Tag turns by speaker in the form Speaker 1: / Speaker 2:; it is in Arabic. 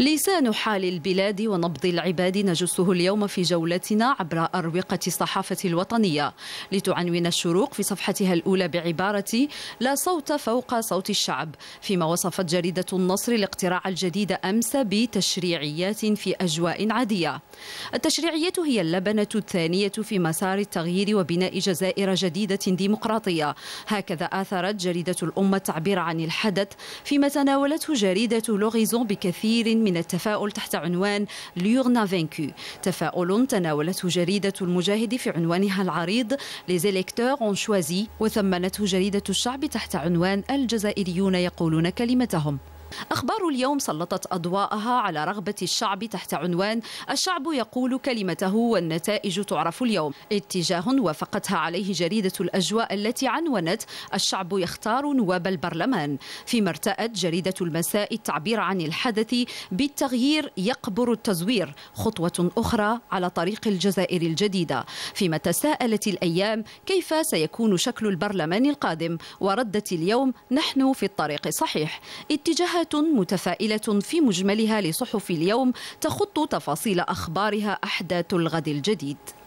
Speaker 1: لسان حال البلاد ونبض العباد نجسه اليوم في جولتنا عبر أروقة الصحافة الوطنية لتعنون الشروق في صفحتها الأولى بعبارة لا صوت فوق صوت الشعب فيما وصفت جريدة النصر الاقتراع الجديد أمس بتشريعيات في أجواء عادية التشريعيات هي اللبنة الثانية في مسار التغيير وبناء جزائر جديدة ديمقراطية هكذا آثرت جريدة الأمة التعبير عن الحدث فيما تناولته جريدة لوغيزون بكثير من التفاؤل تحت عنوان ليورنا فينكو تفاؤل تناولته جريدة المجاهد في عنوانها العريض ليزيليكتور اون شوازي وثمنته جريدة الشعب تحت عنوان الجزائريون يقولون كلمتهم أخبار اليوم سلطت أضواءها على رغبة الشعب تحت عنوان الشعب يقول كلمته والنتائج تعرف اليوم اتجاه وافقتها عليه جريدة الأجواء التي عنونت الشعب يختار نواب البرلمان فيما ارتأت جريدة المساء التعبير عن الحدث بالتغيير يقبر التزوير خطوة أخرى على طريق الجزائر الجديدة فيما تساءلت الأيام كيف سيكون شكل البرلمان القادم وردت اليوم نحن في الطريق الصحيح اتجاه فقرة متفائلة في مجملها لصحف اليوم تخط تفاصيل أخبارها أحداث الغد الجديد